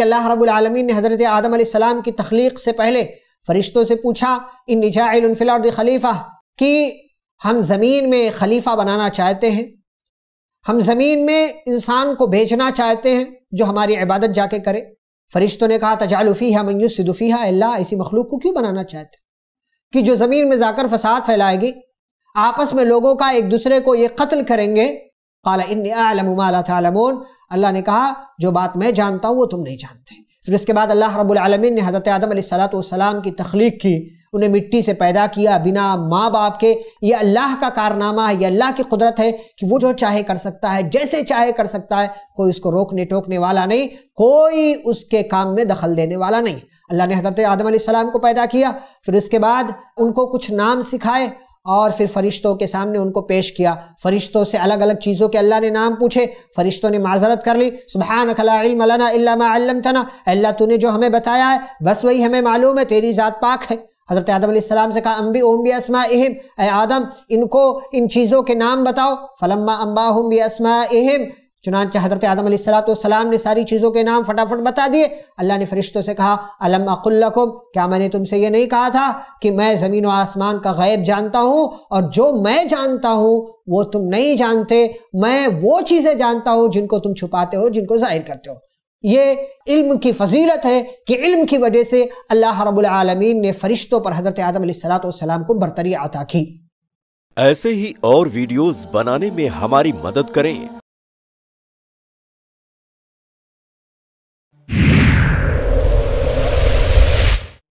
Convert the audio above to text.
कि अल्लाह रबालमीन ने हज़रत आदम की तख्लीक से पहले फ़रिश्तों से पूछा इन निजाफिल खलीफ़ा कि हम ज़मीन में खलीफ़ा बनाना चाहते हैं हम ज़मीन में इंसान को भेजना चाहते हैं जो हमारी इबादत जाके करे फ़रिश्तों ने कहा तजालफ़ी है मैयूसफ़ी है अल्लाह इसी मखलूक को क्यों बनाना चाहते हो कि जो ज़मीन में जाकर फसाद फैलाएगी आपस में लोगों का एक दूसरे को ये कत्ल करेंगे काला इन आलमाला तालमून अल्लाह ने कहा जो बात मैं जानता हूँ वो तुम नहीं जानते फिर उसके बाद अल्लाह रबालमीन ने हज़रत आदम सलाम की तख्लीक की उन्हें मिट्टी से पैदा किया बिना माँ बाप के ये अल्लाह का कारनामा है ये अल्लाह की कुदरत है कि वो जो चाहे कर सकता है जैसे चाहे कर सकता है कोई उसको रोकने टोकने वाला नहीं कोई उसके काम में दखल देने वाला नहीं अल्लाह ने हजरत आदम सलाम को पैदा किया फिर उसके बाद उनको कुछ नाम सिखाए और फिर फरिश्तों के सामने उनको पेश किया फरिश्तों से अलग अलग चीज़ों के अल्लाह ने नाम पूछे फरिश्तों ने माजरत कर ली सुबहान तना अल्लाह तूने जो हमें बताया है बस वही हमें मालूम है तेरी ज़ात पाक है हज़रत आदम सलाम से कहा अम्बी ओम बी असमा अहम ए आदम इनको इन चीज़ों के नाम बताओ फलम्मा अम्बा हम बी असमा अहम चुनानच हज़रत आदम सलाम ने सारी चीज़ों के नाम फटाफट बता दिए अल्लाह ने फरिश्तों से कहा अलम अकुल्लकुम क्या मैंने तुमसे ये नहीं कहा था कि मैं ज़मीन व आसमान का गैब जानता हूँ और जो मैं जानता हूँ वो तुम नहीं जानते मैं वो चीज़ें जानता हूँ जिनको तुम छुपाते हो जिनको जाहिर करते हो ये इल्म की फजीलत है कि इल्म की वजह से अल्लाह रबालमीन ने फरिश्तों पर हज़रत आदम सलाम को बरतरी अता की ऐसे ही और वीडियोस बनाने में हमारी मदद करें